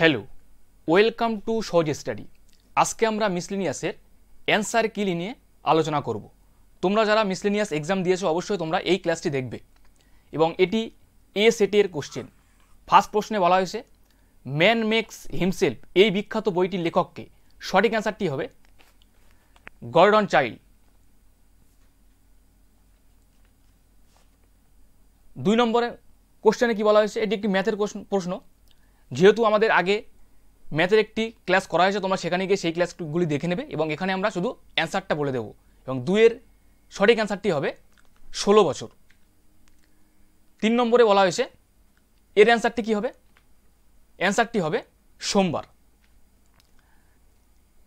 hello welcome to Sahaj study আজকে আমরা মিসলিনিয়াসের answer কিলি নিয়ে আলোচনা করব তোমরা যারা মিসলিনিয়াস এক্সাম দিয়েছো অবশ্যই তোমরা এই ক্লাসটি দেখবে এবং এটি এ সেটের কোশ্চেন ফার্স্ট প্রশ্নে বলা হয়েছে ম্যান মেক্স হিমসেলফ এই বিখ্যাত বইটির লেখককে সঠিক অ্যান্সারটি হবে গর্ডন চাইল্ড দুই নম্বরে কোশ্চেনে কি বলা হয়েছে এটি একটি ম্যাথের প্রশ্ন যেহেতু আমাদের আগে ম্যাথের একটি ক্লাস করা হয়েছে তোমরা সেখানে গিয়ে সেই ক্লাসগুলি দেখে নেবে এবং এখানে আমরা শুধু অ্যান্সারটা বলে দেবো এবং দুয়ের সঠিক অ্যান্সারটি হবে ষোলো বছর তিন নম্বরে বলা হয়েছে এর অ্যান্সারটি কি হবে অ্যান্সারটি হবে সোমবার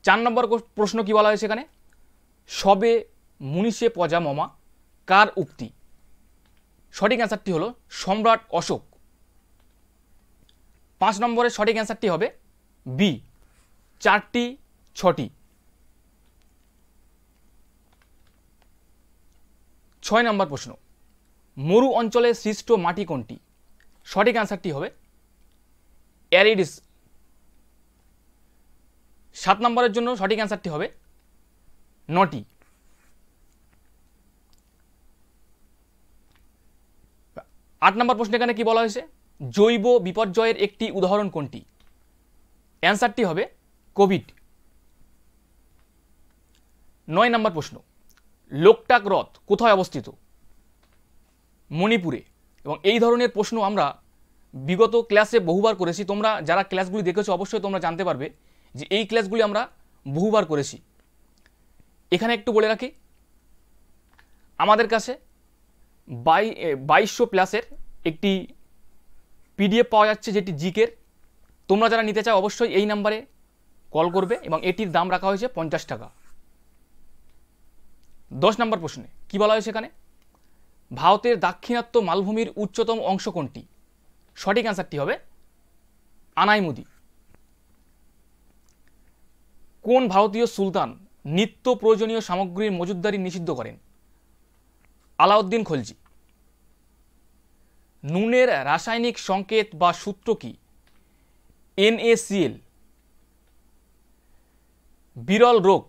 চার নম্বর প্রশ্ন কি বলা হয়েছে এখানে সবে মুনিষে পজা মমা কার উক্তি সঠিক অ্যান্সারটি হলো সম্রাট অশোক পাঁচ নম্বরের সঠিক অ্যান্সারটি হবে বি চারটি ছটি ছয় নম্বর প্রশ্ন মরু অঞ্চলে সৃষ্ট মাটি কোনটি সঠিক অ্যান্সারটি হবে অ্যারিডিস সাত নম্বরের জন্য সঠিক অ্যান্সারটি হবে নটি আট নম্বর প্রশ্ন এখানে কি বলা হয়েছে জৈব বিপর্যয়ের একটি উদাহরণ কোনটি অ্যান্সারটি হবে কোভিড নয় নম্বর প্রশ্ন লোকটাক হ্রদ কোথায় অবস্থিত মণিপুরে এবং এই ধরনের প্রশ্ন আমরা বিগত ক্লাসে বহুবার করেছি তোমরা যারা ক্লাসগুলি দেখেছো অবশ্যই তোমরা জানতে পারবে যে এই ক্লাসগুলি আমরা বহুবার করেছি এখানে একটু বলে রাখি আমাদের কাছে বাই বাইশশো প্লাসের একটি পিডিএফ পাওয়া যাচ্ছে যেটি জিকের তোমরা যারা নিতে চাও অবশ্যই এই নাম্বারে কল করবে এবং এটির দাম রাখা হয়েছে পঞ্চাশ টাকা দশ নম্বর প্রশ্নে কি বলা হয়েছে এখানে ভারতের দাক্ষিণাত্য মালভূমির উচ্চতম অংশ কোনটি সঠিক অ্যান্সারটি হবে আনাইমুদি কোন ভারতীয় সুলতান নিত্য প্রয়োজনীয় সামগ্রীর মজুদদারি নিষিদ্ধ করেন আলাউদ্দিন খলজি নুনের রাসায়নিক সংকেত বা সূত্র কি এনএসিএল বিরল রোগ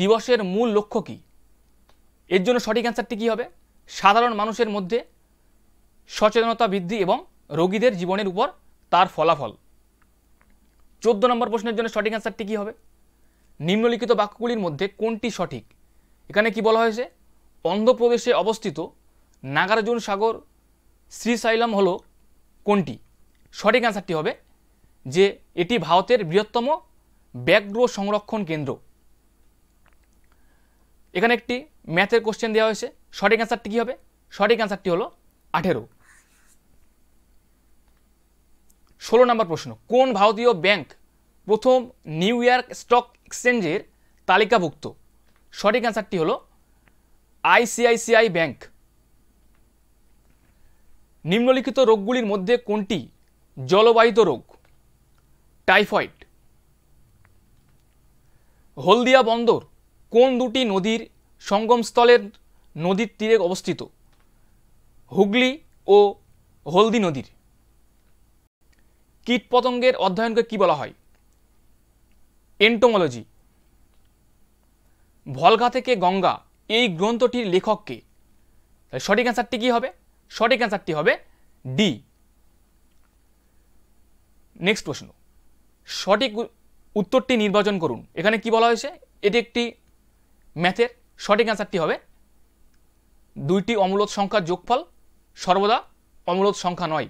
দিবসের মূল লক্ষ্য কি এর জন্য সঠিক অ্যান্সারটি কী হবে সাধারণ মানুষের মধ্যে সচেতনতা বৃদ্ধি এবং রোগীদের জীবনের উপর তার ফলাফল চোদ্দ নম্বর প্রশ্নের জন্য সঠিক অ্যান্সারটি কী হবে নিম্নলিখিত বাক্যগুলির মধ্যে কোনটি সঠিক এখানে কি বলা হয়েছে অন্ধ্রপ্রদেশে অবস্থিত নাগার্জুন সাগর শ্রীশাইলম হলো কোনটি সঠিক অ্যান্সারটি হবে যে এটি ভারতের বৃহত্তম ব্যাঘ্র সংরক্ষণ কেন্দ্র এখানে একটি ম্যাথের কোশ্চেন দেওয়া হয়েছে সঠিক অ্যান্সারটি কী হবে সঠিক অ্যান্সারটি হলো আঠেরো ষোলো নম্বর প্রশ্ন কোন ভারতীয় ব্যাংক প্রথম নিউ ইয়র্ক স্টক এক্সচেঞ্জের তালিকাভুক্ত সঠিক অ্যান্সারটি হলো আইসিআইসিআই ব্যাংক নিম্নলিখিত রোগগুলির মধ্যে কোনটি জলবাহিত রোগ টাইফয়েড হলদিয়া বন্দর কোন দুটি নদীর সঙ্গমস্থলের নদীর তীরে অবস্থিত হুগলি ও হলদি নদীর কীটপতঙ্গের অধ্যয়নকে কি বলা হয় এন্টোমোলজি ভলগা থেকে গঙ্গা এই গ্রন্থটির লেখককে সঠিক অ্যান্সারটি কী হবে সঠিক অ্যান্সারটি হবে ডি নেক্সট প্রশ্ন সঠিক উত্তরটি নির্বাচন করুন এখানে কি বলা হয়েছে এটি একটি ম্যাথের সঠিক অ্যান্সারটি হবে দুইটি অমূলত সংখ্যার যোগফল সর্বদা অমূলত সংখ্যা নয়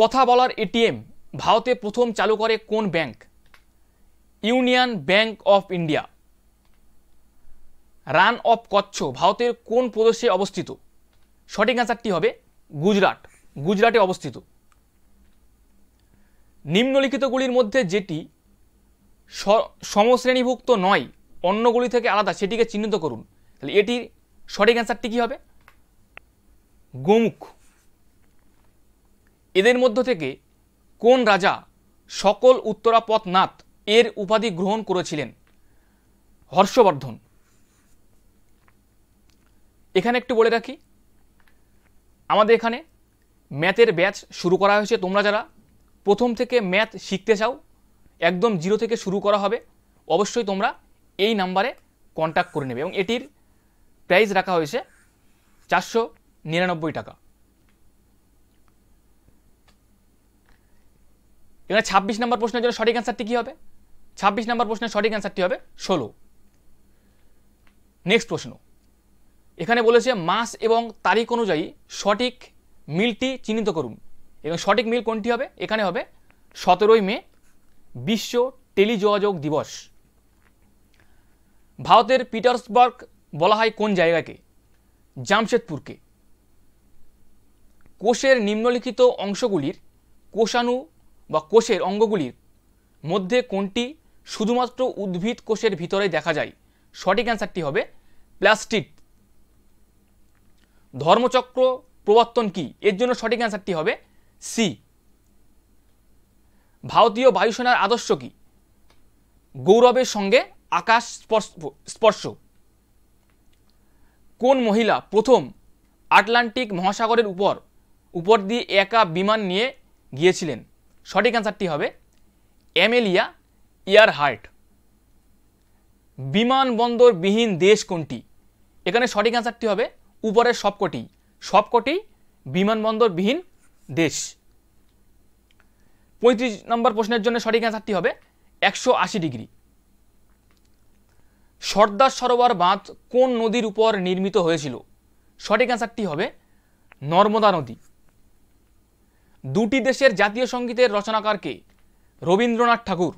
কথা বলার এটিএম ভারতে প্রথম চালু করে কোন bank Union Bank of India Rann of Kutch ভারতের কোন প্রদেশে অবস্থিত সঠিক অ্যান্সারটি হবে গুজরাট গুজরাটে অবস্থিত নিম্নলিখিতগুলির মধ্যে যেটি সমশ্রেণীভুক্ত নয় অন্যগুলি থেকে আলাদা সেটিকে চিহ্নিত করুন তাহলে এটির সঠিক অ্যান্সারটি কী হবে গোমুখ এদের মধ্য থেকে কোন রাজা সকল নাথ এর উপাধি গ্রহণ করেছিলেন হর্ষবর্ধন এখানে একটু বলে রাখি আমাদের এখানে ম্যাথের ব্যাচ শুরু করা হয়েছে তোমরা যারা প্রথম থেকে ম্যাথ শিখতে চাও একদম জিরো থেকে শুরু করা হবে অবশ্যই তোমরা এই নাম্বারে কন্ট্যাক্ট করে নেবে এবং এটির প্রাইস রাখা হয়েছে চারশো নিরানব্বই টাকা এখানে ছাব্বিশ নম্বর প্রশ্নের জন্য সঠিক অ্যান্সারটি কী হবে ছাব্বিশ নম্বর প্রশ্নের সঠিক অ্যান্সারটি হবে ষোলো নেক্সট প্রশ্ন এখানে বলেছে মাস এবং তারিখ অনুযায়ী সঠিক মিলটি চিহ্নিত করুন এবং সঠিক মিল কোনটি হবে এখানে হবে সতেরোই মে বিশ্ব টেলিযোগাযোগ দিবস ভারতের পিটার্সবার্গ বলা হয় কোন জায়গাকে জামশেদপুরকে কোষের নিম্নলিখিত অংশগুলির কোষাণু বা কোষের অঙ্গগুলির মধ্যে কোনটি শুধুমাত্র উদ্ভিদ কোষের ভিতরে দেখা যায় সঠিক অ্যান্সারটি হবে প্লাস্টিড ধর্মচক্র প্রবর্তন কি এর জন্য সঠিক অ্যান্সারটি হবে সি ভারতীয় বায়ুসেনার আদর্শ কি গৌরবের সঙ্গে আকাশ স্পর্শ কোন মহিলা প্রথম আটলান্টিক মহাসাগরের উপর উপর দিয়ে একা বিমান নিয়ে গিয়েছিলেন সঠিক অ্যান্সারটি হবে অ্যামেলিয়া ইয়ার হার্ট বিমানবন্দরবিহীন দেশ কোনটি এখানে সঠিক অ্যান্সারটি হবে উপরের সবকটি সবকটি বিমানবন্দরবিহীন দেশ পঁয়ত্রিশ নম্বর প্রশ্নের জন্য সঠিক অ্যান্সারটি হবে একশো আশি ডিগ্রি সর্দার সরোবর বাঁধ কোন নদীর উপর নির্মিত হয়েছিল সঠিক অ্যান্সারটি হবে নর্মদা নদী দুটি দেশের জাতীয় সঙ্গীতের রচনাকারকে রবীন্দ্রনাথ ঠাকুর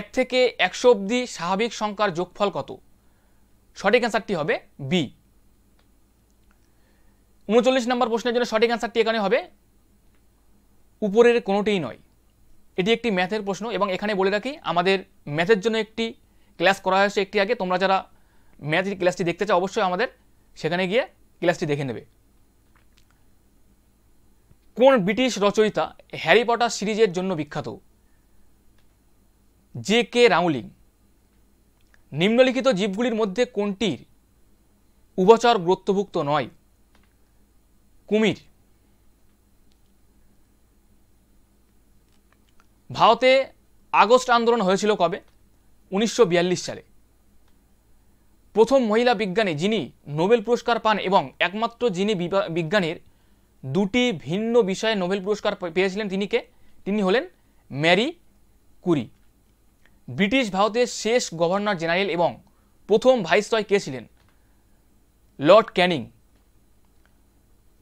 এক থেকে একশো অবধি স্বাভাবিক সংখ্যার যোগফল কত সঠিক অ্যান্সারটি হবে বি উনচল্লিশ নম্বর প্রশ্নের জন্য সঠিক অ্যান্সারটি এখানে হবে উপরের কোনোটিই নয় এটি একটি ম্যাথের প্রশ্ন এবং এখানে বলে রাখি আমাদের ম্যাথের জন্য একটি ক্লাস করা হয়েছে একটি আগে তোমরা যারা ম্যাথের ক্লাসটি দেখতে চাও অবশ্যই আমাদের সেখানে গিয়ে ক্লাসটি দেখে নেবে কোন ব্রিটিশ রচয়িতা হ্যারি পটার সিরিজের জন্য বিখ্যাত জে কে রাউলিং নিম্নলিখিত জীবগুলির মধ্যে কোনটির উভচর গ্রত্বভুক্ত নয় কুমির ভারতে আগস্ট আন্দোলন হয়েছিল কবে উনিশশো সালে প্রথম মহিলা বিজ্ঞানী যিনি নোবেল পুরস্কার পান এবং একমাত্র যিনি বিজ্ঞানীর দুটি ভিন্ন বিষয়ে নোবেল পুরস্কার পেয়েছিলেন তিনি কে তিনি হলেন ম্যারি কুরি ব্রিটিশ ভারতের শেষ গভর্নর জেনারেল এবং প্রথম ভাইসরয় কে ছিলেন লর্ড ক্যানিং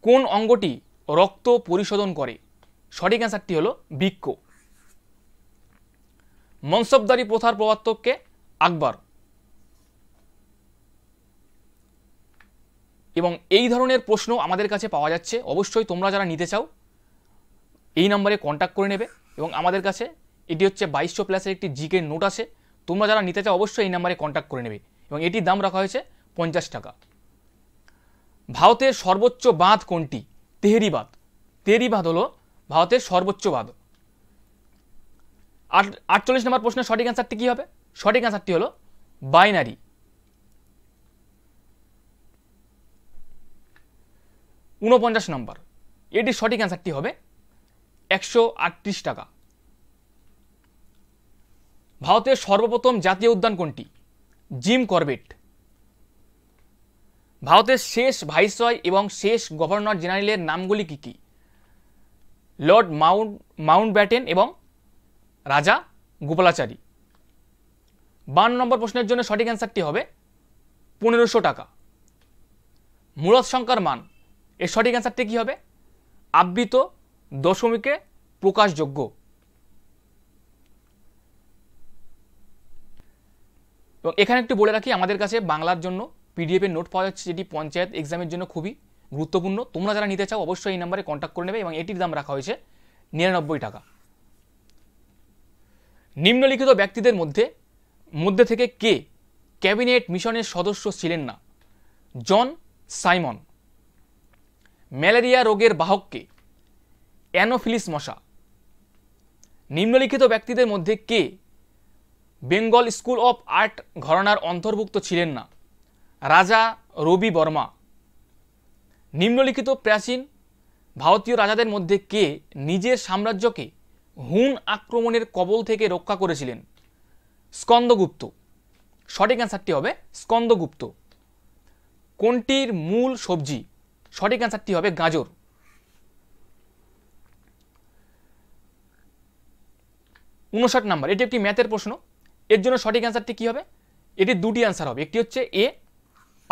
কোন অঙ্গটি রক্ত পরিশোধন করে সঠিক অ্যান্সারটি হল বৃক্ষ মনসবদারি প্রথার প্রবর্তককে আকবর এবং এই ধরনের প্রশ্ন আমাদের কাছে পাওয়া যাচ্ছে অবশ্যই তোমরা যারা নিতে চাও এই নম্বরে কন্ট্যাক্ট করে নেবে এবং আমাদের কাছে এটি হচ্ছে বাইশশো প্লাসের একটি জিকে নোট আছে তোমরা যারা নিতে চাও অবশ্যই এই নাম্বারে কন্ট্যাক্ট করে নেবে এবং এটির দাম রাখা হয়েছে পঞ্চাশ টাকা ভারতের সর্বোচ্চ বাঁধ কোনটি তেহেরি বাঁধ তেহেরি বাঁধ হলো ভারতের সর্বোচ্চ বাঁধ আট আটচল্লিশ নম্বর প্রশ্নের সঠিক অ্যান্সারটি কী হবে সঠিক অ্যান্সারটি হলো বাইনারি ঊনপঞ্চাশ নম্বর এটির সঠিক অ্যান্সারটি হবে একশো টাকা ভারতের সর্বপ্রথম জাতীয় উদ্যান কোনটি জিম করবেট ভারতের শেষ ভাইসরয় এবং শেষ গভর্নর জেনারেলের নামগুলি কী কী লর্ড মাউন্ট মাউন্ট ব্যাটেন এবং রাজা গোপালাচারী বান্ন নম্বর প্রশ্নের জন্য সঠিক অ্যান্সারটি হবে পনেরোশো টাকা মূলত সংখ্যার মান এর সঠিক অ্যান্সারটি কী হবে আবৃত দশমিকে প্রকাশযোগ্য এবং এখানে একটু বলে রাখি আমাদের কাছে বাংলার জন্য পিডিএফের নোট পাওয়া যাচ্ছে যেটি পঞ্চায়েত এক্সামের জন্য খুবই গুরুত্বপূর্ণ তোমরা যারা নিতে চাও অবশ্যই এই নাম্বারে কন্ট্যাক্ট করে নেবে এবং এটির দাম রাখা হয়েছে নিরানব্বই টাকা নিম্নলিখিত ব্যক্তিদের মধ্যে মধ্যে থেকে কে ক্যাবিনেট মিশনের সদস্য ছিলেন না জন সাইমন ম্যালেরিয়া রোগের বাহককে অ্যানোফিলিস মশা নিম্নলিখিত ব্যক্তিদের মধ্যে কে বেঙ্গল স্কুল অফ আর্ট ঘরানার অন্তর্ভুক্ত ছিলেন না রাজা রবি বর্মা নিম্নলিখিত প্রাচীন ভারতীয় রাজাদের মধ্যে কে নিজের সাম্রাজ্যকে হুন আক্রমণের কবল থেকে রক্ষা করেছিলেন স্কন্দগুপ্ত সঠিক অ্যান্সারটি হবে স্কন্দগুপ্ত কোনটির মূল সবজি সঠিক অ্যান্সারটি হবে গাজর উনষাট নাম্বার এটি একটি ম্যাথের প্রশ্ন এর জন্য সঠিক অ্যান্সারটি কী হবে এটি দুটি অ্যান্সার হবে একটি হচ্ছে এ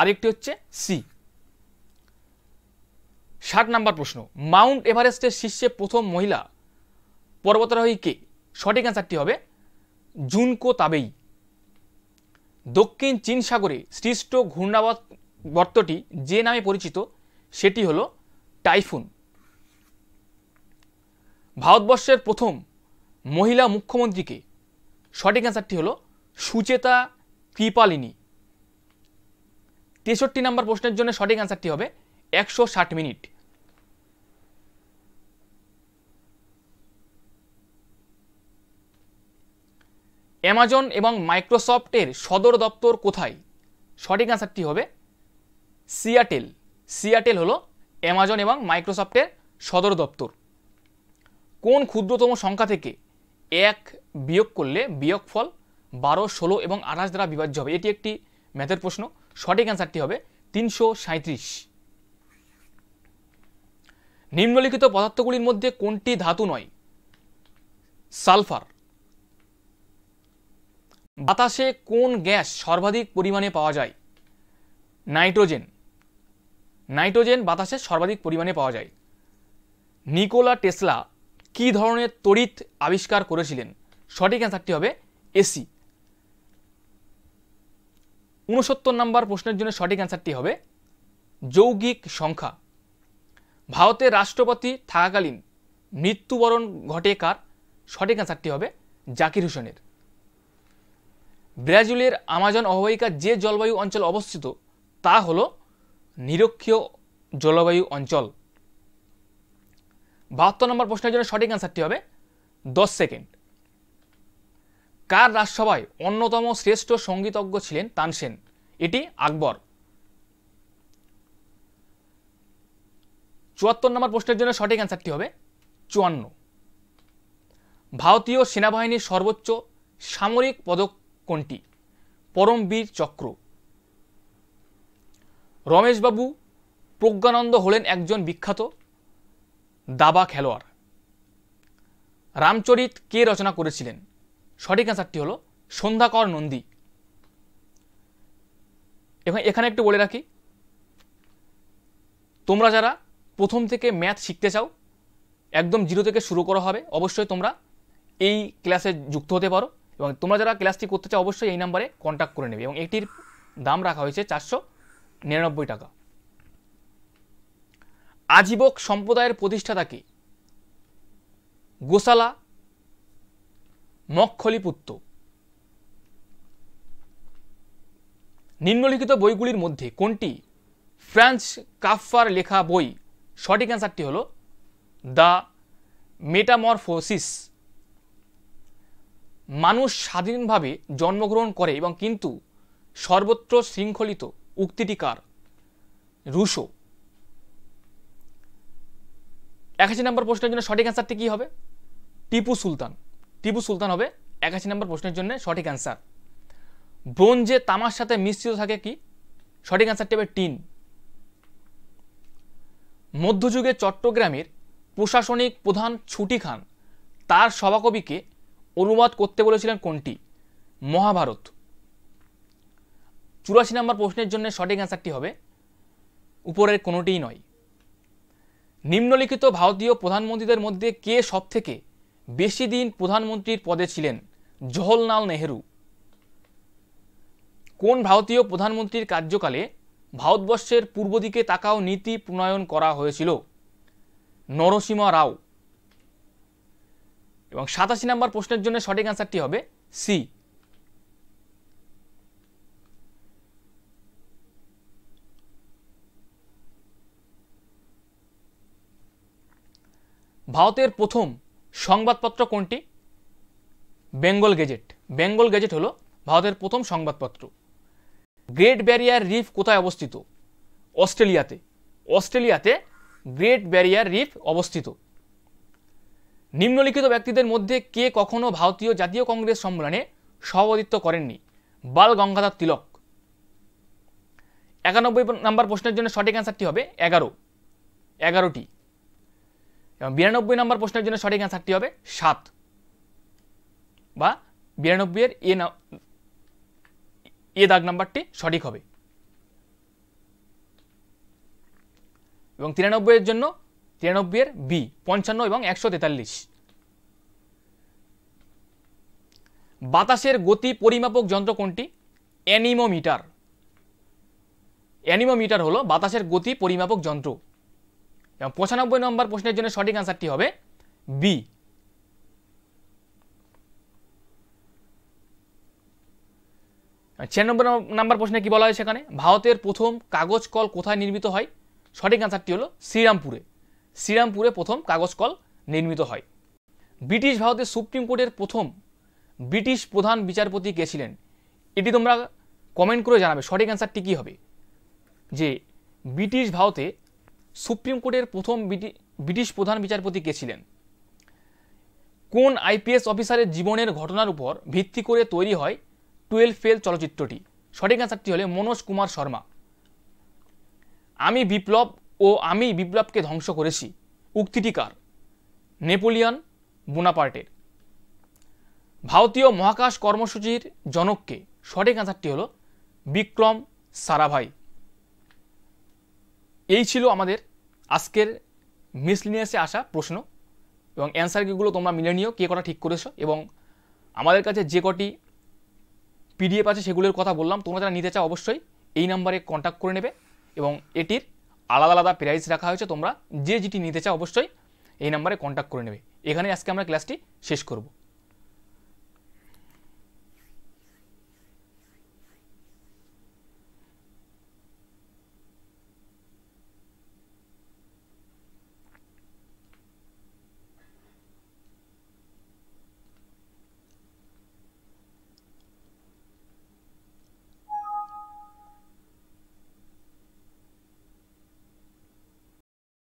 আরেকটি হচ্ছে সি ষাট নাম্বার প্রশ্ন মাউন্ট এভারেস্টের শীর্ষে প্রথম মহিলা পর্বতারোহী কে সঠিক অ্যান্সারটি হবে জুনকো তাবেই দক্ষিণ চীন সাগরে সৃষ্ট বর্তটি যে নামে পরিচিত সেটি হল টাইফুন ভারতবর্ষের প্রথম মহিলা মুখ্যমন্ত্রীকে সঠিক অ্যান্সারটি হলো সুচেতা কৃপালিনী তেষট্টি নম্বর প্রশ্নের জন্য সঠিক অ্যান্সারটি হবে একশো মিনিট অ্যামাজন এবং মাইক্রোসফটের সদর দপ্তর কোথায় সঠিক অ্যান্সারটি হবে সিয়াটেল সিয়াটেল হলো অ্যামাজন এবং মাইক্রোসফটের সদর দপ্তর কোন ক্ষুদ্রতম সংখ্যা থেকে এক বিয়োগ করলে বিয়োগফল বারো ষোলো এবং আঠাশ দ্বারা বিভাজ্য হবে এটি একটি ম্যাথের প্রশ্ন সঠিক অ্যান্সারটি হবে তিনশো সাঁত্রিশ নিম্নলিখিত পদার্থগুলির মধ্যে কোনটি ধাতু নয় সালফার বাতাসে কোন গ্যাস সর্বাধিক পরিমাণে পাওয়া যায় নাইট্রোজেন নাইট্রোজেন বাতাসে সর্বাধিক পরিমাণে পাওয়া যায় নিকোলা টেসলা কি ধরনের তড়িৎ আবিষ্কার করেছিলেন সঠিক অ্যান্সারটি হবে এসি উনসত্তর নম্বর প্রশ্নের জন্য সঠিক অ্যান্সারটি হবে যৌগিক সংখ্যা ভারতের রাষ্ট্রপতি থাকাকালীন মৃত্যুবরণ ঘটে কার সঠিক অ্যান্সারটি হবে জাকির হোসেনের ব্রাজিলের আমাজন অববাহিকা যে জলবায়ু অঞ্চল অবস্থিত তা হল নিরক্ষীয় জলবায়ু অঞ্চল বাহাত্তর নম্বর প্রশ্নের জন্য সঠিক অ্যান্সারটি হবে দশ সেকেন্ড কার রাজসভায় অন্যতম শ্রেষ্ঠ সঙ্গীতজ্ঞ ছিলেন তানসেন এটি আকবর চুয়াত্তর নম্বর প্রশ্নের জন্য সঠিক অ্যান্সারটি হবে চুয়ান্ন ভারতীয় সেনাবাহিনীর সর্বোচ্চ সামরিক পদক কোনটি পরমবীর চক্র রমেশবাবু প্রজ্ঞানন্দ হলেন একজন বিখ্যাত দাবা খেলোয়াড় রামচরিত কে রচনা করেছিলেন সঠিক অ্যান্সারটি হল সন্ধ্যাকর নন্দী এখন এখানে একটু বলে রাখি তোমরা যারা প্রথম থেকে ম্যাথ শিখতে চাও একদম জিরো থেকে শুরু করা হবে অবশ্যই তোমরা এই ক্লাসে যুক্ত হতে পারো এবং তোমরা যারা ক্লাসটি করতে চাও অবশ্যই এই নাম্বারে কন্ট্যাক্ট করে নেবে এবং এটির দাম রাখা হয়েছে চারশো নিরানব্বই টাকা আজীবক সম্প্রদায়ের প্রতিষ্ঠাতাকে গোসালা মক্ষলিপুত্র নিম্নলিখিত বইগুলির মধ্যে কোনটি ফ্রান্স কাফার লেখা বই সঠিক অ্যান্সারটি হল দ্য মেটামরফোসিস মানুষ স্বাধীনভাবে জন্মগ্রহণ করে এবং কিন্তু সর্বত্র শৃঙ্খলিত উক্তিটিকার রুশো একাশি নম্বর প্রশ্নের জন্য সঠিক অ্যান্সারটি কী হবে টিপু সুলতান টিপু সুলতান হবে একাশি নম্বর প্রশ্নের জন্য সঠিক অ্যান্সার ব্রোঞ্জে তামার সাথে মিশ্রিত থাকে কি সঠিক অ্যান্সারটি হবে টিন মধ্যযুগে চট্টগ্রামের প্রশাসনিক প্রধান ছুটি খান তার সভাকবিকে অনুবাদ করতে বলেছিলেন কোনটি মহাভারত চুরাশি নম্বর প্রশ্নের জন্য সঠিক অ্যান্সারটি হবে উপরের কোনোটিই নয় নিম্নলিখিত ভারতীয় প্রধানমন্ত্রীদের মধ্যে কে সবথেকে বেশি দিন প্রধানমন্ত্রীর পদে ছিলেন জওহরলাল নেহেরু কোন ভারতীয় প্রধানমন্ত্রীর কার্যকালে ভারতবর্ষের পূর্ব দিকে তাকাও নীতি প্রণয়ন করা হয়েছিল নরসিমা রাও এবং সাতাশি নম্বর প্রশ্নের জন্য সঠিক অ্যান্সারটি হবে সি ভারতের প্রথম সংবাদপত্র কোনটি বেঙ্গল গেজেট বেঙ্গল গেজেট হলো ভারতের প্রথম সংবাদপত্র গ্রেট ব্যারিয়ার রিফ কোথায় অবস্থিত অস্ট্রেলিয়াতে অস্ট্রেলিয়াতে গ্রেট ব্যারিয়ার রিফ অবস্থিত নিম্নলিখিত ব্যক্তিদের মধ্যে কে কখনো ভারতীয় জাতীয় কংগ্রেস সম্মেলনে সভাপতিত্ব করেননি বাল গঙ্গাধর তিলক একানব্বই নম্বর প্রশ্নের জন্য সঠিক অ্যান্সারটি হবে এগারো এগারোটি এবং বিরানব্বই নম্বর প্রশ্নের জন্য সঠিক অ্যান্সারটি হবে সাত বা বিরানব্বইয়ের এ ইয়ে এ ইয়ে দাগ নাম্বারটি সঠিক হবে এবং তিরানব্বইয়ের জন্য এর বি পঞ্চান্ন এবং একশো তেতাল্লিশ বাতাসের গতি পরিমাপক যন্ত্র কোনটি অ্যানিমোমিটার অ্যানিমোমিটার হলো বাতাসের গতি পরিমাপক যন্ত্র এবং পঁচানব্বই নম্বর প্রশ্নের জন্য সঠিক আনসারটি হবে বি ছিয়ানব্বই নম্বর প্রশ্নে কি বলা হয় সেখানে ভারতের প্রথম কাগজ কল কোথায় নির্মিত হয় সঠিক আনসারটি হলো শ্রীরামপুরে শ্রীরামপুরে প্রথম কাগজ কল নির্মিত হয় ব্রিটিশ ভারতের সুপ্রিম কোর্টের প্রথম ব্রিটিশ প্রধান বিচারপতি কে ছিলেন এটি তোমরা কমেন্ট করে জানাবে সঠিক অ্যান্সারটি কী হবে যে ব্রিটিশ ভারতে সুপ্রিম কোর্টের প্রথম ব্রিটিশ প্রধান বিচারপতি কে ছিলেন কোন আইপিএস অফিসারের জীবনের ঘটনার উপর ভিত্তি করে তৈরি হয় টুয়েলভ ফেল চলচ্চিত্রটি সঠিক অ্যান্সারটি হলে মনোজ কুমার শর্মা আমি বিপ্লব ও আমি বিপ্লবকে ধ্বংস করেছি উক্তিটি কার নেপোলিয়ান বোনাপার্টের ভারতীয় মহাকাশ কর্মসূচির জনককে সঠিক অ্যান্সারটি হল বিক্রম সারাভাই এই ছিল আমাদের আজকের মিসলিনিয়াসে আসা প্রশ্ন এবং অ্যান্সারগুলো তোমরা মিলে নিও কে কটা ঠিক করেছো এবং আমাদের কাছে যে কটি পিডিএফ আছে সেগুলোর কথা বললাম তোমরা যারা নিতে চাও অবশ্যই এই নাম্বারে কন্ট্যাক্ট করে নেবে এবং এটির আলাদা আলাদা প্রাইস রাখা হয়েছে তোমরা যে যেটি নিতে চাও অবশ্যই এই নাম্বারে কন্ট্যাক্ট করে নেবে এখানে আজকে আমরা ক্লাসটি শেষ করবো